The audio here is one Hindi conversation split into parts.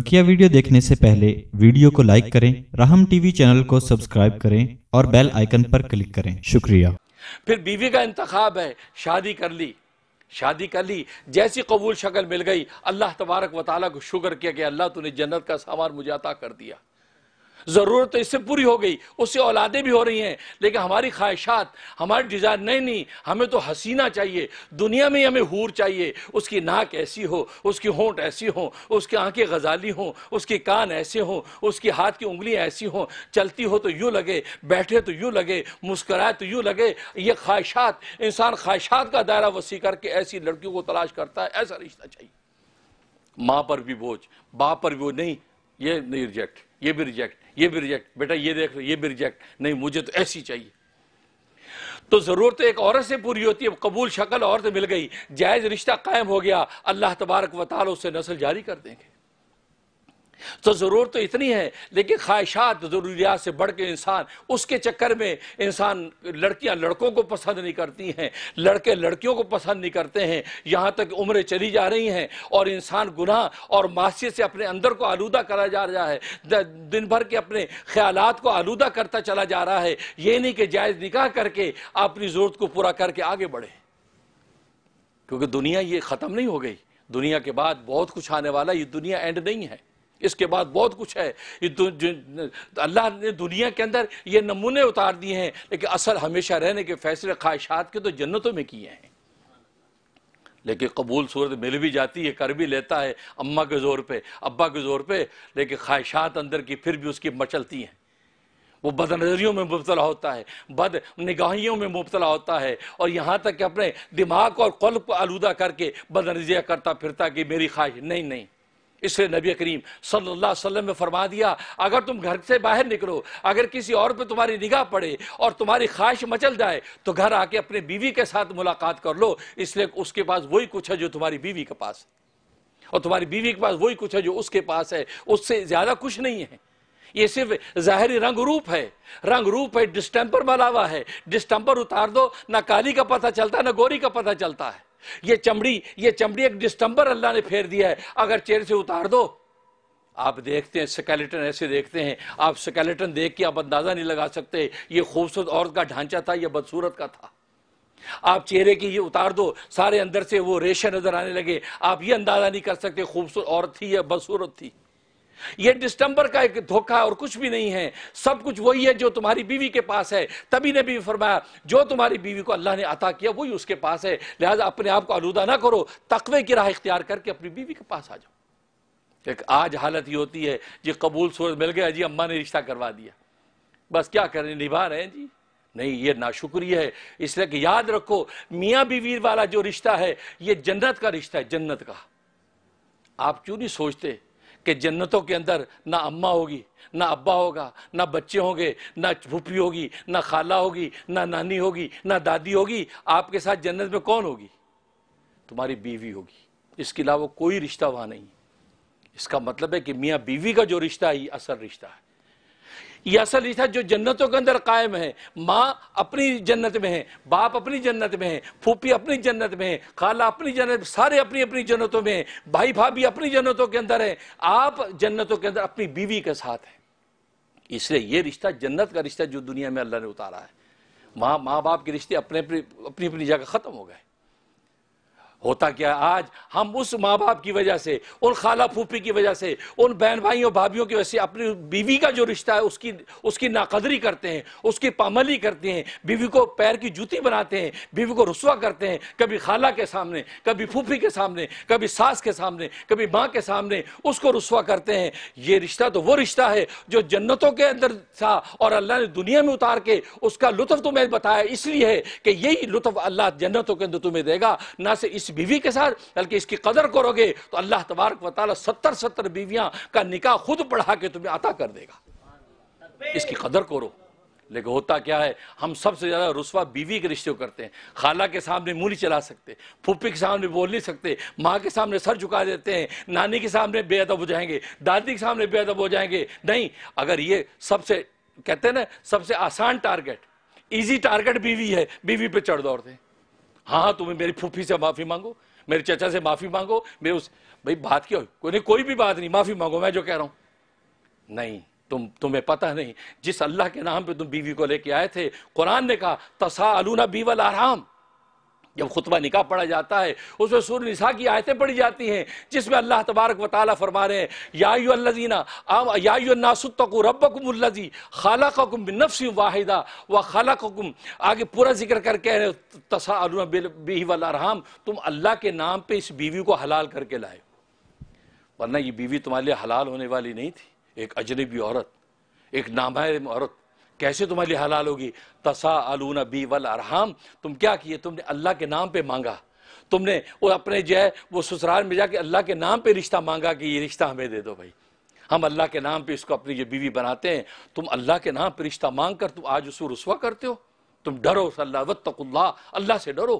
बकिया वीडियो देखने से पहले वीडियो को लाइक करें राहम टीवी चैनल को सब्सक्राइब करें और बेल आइकन पर क्लिक करें शुक्रिया फिर बीवी का इंतखाब है शादी कर ली शादी कर ली जैसी कबूल शक्ल मिल गई अल्लाह तबारक वाली को शुक्र किया कि अल्लाह तूने जन्नत का सामान मुझे अता कर दिया ज़रूरत तो इससे पूरी हो गई उससे औलादें भी हो रही हैं लेकिन हमारी ख्वाहिशात हमारी डिज़ायर नहीं नहीं हमें तो हसीना चाहिए दुनिया में हमें हूर चाहिए उसकी नाक ऐसी हो उसकी होंठ ऐसी हो उसकी आंखें गजाली हों उसके कान ऐसे हों उसके हाथ की उंगलियाँ ऐसी हों चलती हो तो यूँ लगे बैठे तो यूँ लगे मुस्कराए तो यूँ लगे ये ख्वाहिशात इंसान ख्वाहिशात का दायरा वसी करके ऐसी लड़कियों को तलाश करता है ऐसा रिश्ता चाहिए माँ पर भी बोझ बाप पर भी वो नहीं ये नहीं रिजेक्ट ये भी रिजेक्ट ये भी रिजेक्ट बेटा ये देख लो ये भी रिजेक्ट नहीं मुझे तो ऐसी चाहिए तो ज़रूरत एक औरत से पूरी होती है कबूल शक्ल औरत मिल गई जायज़ रिश्ता कायम हो गया अल्लाह तबारक वाल उससे नस्ल जारी कर देंगे तो ज़रूरत तो इतनी है लेकिन ख्वाहिशात ज़रूरियात से बढ़ के इंसान उसके चक्कर में इंसान लड़कियां लड़कों को पसंद नहीं करती हैं लड़के लड़कियों को पसंद नहीं करते हैं यहां तक उम्रें चली जा रही हैं और इंसान गुनाह और मासी से अपने अंदर को आलूदा करा जा रहा है दिन भर के अपने ख्याल को आलूदा करता चला जा रहा है ये नहीं कि जायज़ निकाह करके अपनी ज़रूरत को पूरा करके आगे बढ़े क्योंकि दुनिया ये ख़त्म नहीं हो गई दुनिया के बाद बहुत कुछ आने वाला ये दुनिया एंड नहीं है इसके बाद बहुत कुछ है अल्लाह ने दुनिया के अंदर ये नमूने उतार दिए हैं लेकिन असल हमेशा रहने के फैसले ख्वाहिशात के तो जन्नतों में किए हैं लेकिन कबूल सूरत मिल भी जाती है कर भी लेता है अम्मा के ज़ोर पे अब्बा के ज़ोर पे लेकिन ख्वाहिशात अंदर की फिर भी उसकी मचलती हैं वो बद नजरियों में मुबतला होता है बद निगाहियों में मुबतला होता है और यहाँ तक कि अपने दिमाग और कल को आलूदा करके बद करता फिरता कि मेरी ख्वाहिश नहीं नहीं इसलिए नबी करीम सल्लल्लाहु अलैहि वसल्लम ने फरमा दिया अगर तुम घर से बाहर निकलो अगर किसी और पे तुम्हारी निगाह पड़े और तुम्हारी ख्वाहिश मचल जाए तो घर आके अपने बीवी के साथ मुलाकात कर लो इसलिए उसके पास वही कुछ है जो तुम्हारी बीवी के पास है और तुम्हारी बीवी के पास वही कुछ है जो उसके पास है उससे ज़्यादा कुछ नहीं है ये सिर्फ ज़ाहरी रंग रूप है रंग रूप है डिस्टेंपर मलावा है डिस्टेंपर उतार दो ना काली का पता चलता ना गोरी का पता चलता है ये चमड़ी ये चमड़ी एक डिस्टम्बर अल्लाह ने फेर दिया है अगर चेहरे से उतार दो आप देखते हैं स्केलेटन ऐसे देखते हैं आप स्केलेटन देख के आप अंदाज़ा नहीं लगा सकते ये खूबसूरत औरत का ढांचा था या बदसूरत का था आप चेहरे की ये उतार दो सारे अंदर से वो रेशे नज़र आने लगे आप ये अंदाज़ा नहीं कर सकते खूबसूरत औरत थी या बदसूरत थी ये डिस्टम्बर का एक धोखा और कुछ भी नहीं है सब कुछ वही है जो तुम्हारी बीवी के पास है तभी ने भी फरमाया जो तुम्हारी बीवी को अल्लाह ने अता किया वही उसके पास है लिहाजा अपने आप को आलूदा ना करो तकवे की राह इख्तियार करके अपनी बीवी के पास आ जाओ एक आज हालत ये होती है जी कबूल सूरत मिल गया जी अम्मा ने रिश्ता करवा दिया बस क्या करें निभा रहे हैं जी नहीं ये शुक्रिया है इसलिए कि याद रखो मियाँ बीवी वाला जो रिश्ता है ये जन्नत का रिश्ता है जन्नत का आप क्यों नहीं सोचते कि जन्नतों के अंदर ना अम्मा होगी ना अब्बा होगा ना बच्चे होंगे ना भूपी होगी ना खाला होगी ना नानी होगी ना दादी होगी आपके साथ जन्नत में कौन होगी तुम्हारी बीवी होगी इसके अलावा कोई रिश्ता वहाँ नहीं इसका मतलब है कि मियाँ बीवी का जो रिश्ता है ये असल रिश्ता है ये असल ईसा जो जन्नतों के अंदर कायम है माँ अपनी जन्नत में है बाप अपनी जन्नत में है फूफी अपनी जन्नत में है खाला अपनी जन्नत सारे अपनी अपनी जन्नतों में है भाई भाभी अपनी जन्नतों के अंदर है आप जन्नतों के अंदर अपनी बीवी के साथ हैं इसलिए ये रिश्ता जन्नत का रिश्ता जो दुनिया में अल्लाह ने उतारा है माँ माँ बाप के रिश्ते अपने अपनी अपनी जगह ख़त्म हो गए होता क्या आज हम उस माँ बाप की वजह से उन खाला फूफी की वजह से उन बहन भाइयों भाभीियों की वजह से अपनी बीवी का जो रिश्ता है उसकी उसकी नाकदरी करते हैं उसकी पामली करते हैं बीवी को पैर की जूती बनाते हैं बीवी को रसुआ करते हैं कभी खाला के सामने कभी फूफी के सामने कभी सास के सामने कभी माँ के सामने उसको रसुआ करते हैं ये रिश्ता तो वो रिश्ता है जो जन्नतों के अंदर था और अल्लाह ने दुनिया में उतार के उसका लुत्फ तुम्हें बताया इसलिए है कि यही लुत्फ अल्लाह जन्नतों के अंदर तुम्हें देगा ना से इस बीवी के साथ बल्कि इसकी कदर करोगे तो अल्लाह तबारक वाली सत्तर सत्तर बीवियां का निकाह खुद पढ़ा के तुम्हें अता कर देगा इसकी कदर करो लेकिन होता क्या है हम सबसे ज़्यादा रुस्वा बीवी के रिश्ते करते हैं खाला के सामने मुँह नहीं चला सकते फूफी के सामने बोल नहीं सकते माँ के सामने सर झुका देते हैं नानी के सामने बेअदब हो जाएंगे दादी के सामने बेअदब हो जाएंगे नहीं अगर ये सबसे कहते हैं ना सबसे आसान टारगेट इजी टारगेट बीवी है बीवी पे चढ़ दौड़ते हैं हाँ हाँ तुम्हें मेरी फूफी से माफ़ी मांगो मेरे चचा से माफ़ी मांगो मेरे उस भाई बात क्या हुई कोई नहीं कोई भी बात नहीं माफ़ी मांगो मैं जो कह रहा हूँ नहीं तुम तुम्हें पता नहीं जिस अल्लाह के नाम पे तुम बीवी को लेके आए थे कुरान ने कहा तसा अलूना बीवल आराम जब खुतबा निकाह पढ़ा जाता है उसमें सुर निशा की आयतें पढ़ी जाती हैं जिसमें अल्लाह तबारक वाली फरमा रहे हैं याजीना खाला नफ्स वाहिदा व खाला आगे पूरा जिक्र करके कह तुम अल्लाह के नाम पर इस बीवी को हलाल करके लाए वरना ये बीवी तुम्हारे लिए हलाल होने वाली नहीं थी एक अजनबी औरत एक नामायर औरत कैसे तुम्हारे लिए हलाल होगी तसा अलून बी वल अरहम तुम क्या किए तुमने अल्लाह के नाम पे मांगा तुमने वो अपने जो है वो ससुराल में जाके अल्लाह के नाम पे रिश्ता मांगा कि ये रिश्ता हमें दे दो भाई हम अल्लाह के नाम पे इसको अपनी जो बीवी बनाते हैं तुम अल्लाह के नाम पे रिश्ता मांग कर तुम आज उसको रसुआ करते हो तुम डरो सल्ला वतकुल्ला अल्लाह से डरो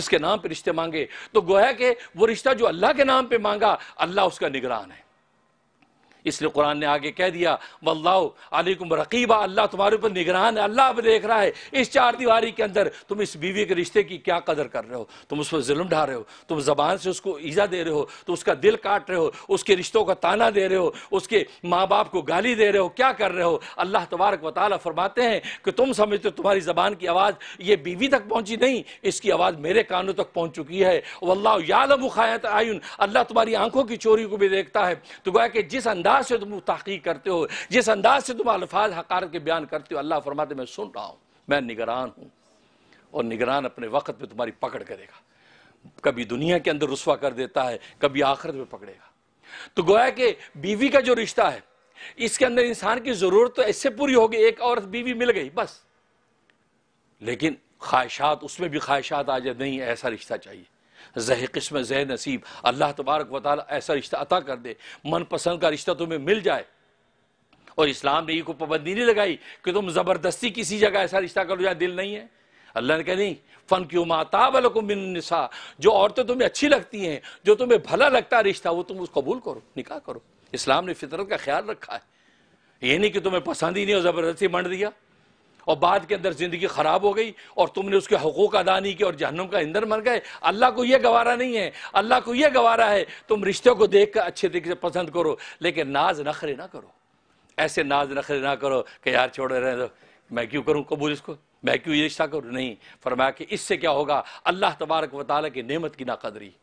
जिसके नाम पर रिश्ते मांगे तो गोया के वो रिश्ता जो अल्लाह के नाम पे मांगा अल्लाह उसका निगरान है इसलिए कुरान ने आगे कह दिया वल्लाउ अलैकुम रकीबा अल्लाह तुम्हारे ऊपर निगरान है अल्लाह अब देख रहा है इस चार दीवारी के अंदर तुम इस बीवी के रिश्ते की क्या कदर कर रहे हो तुम उस पर जुल्म ढा रहे हो तुम जबान से उसको ईज़ा दे रहे हो तो उसका दिल काट रहे हो उसके रिश्तों का ताना दे रहे हो उसके माँ बाप को गाली दे रहे हो क्या कर रहे हो अल्लाह तबारक वाली फरमाते हैं कि तुम समझते हो तुम्हारी ज़बान की आवाज़ ये बीवी तक पहुँची नहीं इसकी आवाज़ मेरे कानों तक पहुँच चुकी है वल्ला यालम खायत आयुन अल्लाह तुम्हारी आंखों की चोरी को भी देखता है तो गोया कि जिस अंदाज अंदाज से तुम तहकीक करते हो जिस अंदाज से तुम अल्फाज हकारत के बयान करते हो अल्लाह फरमाते मैं सुन रहा हूँ मैं निगरान हूँ और निगरान अपने वक्त में तुम्हारी पकड़ करेगा कभी दुनिया के अंदर रुस्वा कर देता है कभी आखिरत में पकड़ेगा तो गोया कि बीवी का जो रिश्ता है इसके अंदर इंसान की ज़रूरत तो इससे पूरी होगी एक औरत बीवी मिल गई बस लेकिन ख्वाहिशात उसमें भी ख्वाहिशात आ जाए नहीं ऐसा रिश्ता चाहिए जह किस्म जह नसीब अल्लाह तबारक वाल ऐसा रिश्ता अता कर दे मनपसंद का रिश्ता तुम्हें मिल जाए और इस्लाम ने ये को पाबंदी नहीं लगाई कि तुम ज़बरदस्ती किसी जगह ऐसा रिश्ता करो जहाँ दिल नहीं है अल्लाह ने कह नहीं फ़न क्यों माता बलकुमिनसा जो औरतें तुम्हें अच्छी लगती हैं जो तुम्हें भला लगता है रिश्ता वो तुम उस कबूल करो निकाह करो इस्लाम ने फितरत का ख्याल रखा है ये नहीं कि तुम्हें पसंद ही नहीं और ज़बरदस्ती मंड दिया और बाद के अंदर ज़िंदगी ख़राब हो गई और तुमने उसके हकूक़ अदा नहीं किए और जहनम का इंदर मर गए अल्लाह को यह गवारा नहीं है अल्लाह को यह गवारा है तुम रिश्तों को देख कर अच्छे तरीके से पसंद करो लेकिन नाज नखरे ना करो ऐसे नाज नखरे ना करो कि यार छोड़े रहे मैं क्यों करूँ कबूल इसको मैं क्यों ये रिश्ता करूँ नहीं फरमाया कि इससे क्या होगा अल्लाह तबारक वाली की नेमत की नाकदरी